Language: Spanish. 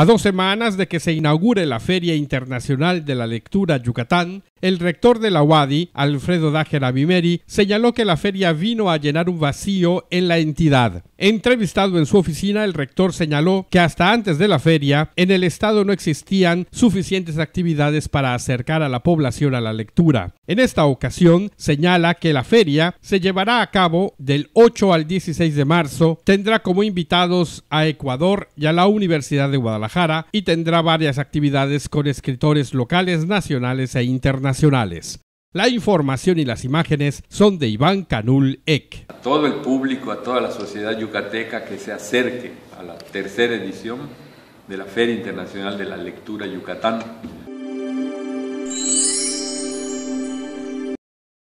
A dos semanas de que se inaugure la Feria Internacional de la Lectura Yucatán, el rector de la UADI, Alfredo Dajera Abimeri, señaló que la feria vino a llenar un vacío en la entidad. Entrevistado en su oficina, el rector señaló que hasta antes de la feria, en el estado no existían suficientes actividades para acercar a la población a la lectura. En esta ocasión, señala que la feria se llevará a cabo del 8 al 16 de marzo, tendrá como invitados a Ecuador y a la Universidad de Guadalajara y tendrá varias actividades con escritores locales, nacionales e internacionales internacionales. La información y las imágenes son de Iván Canul Ek. A todo el público, a toda la sociedad yucateca que se acerque a la tercera edición de la Feria Internacional de la Lectura Yucatán,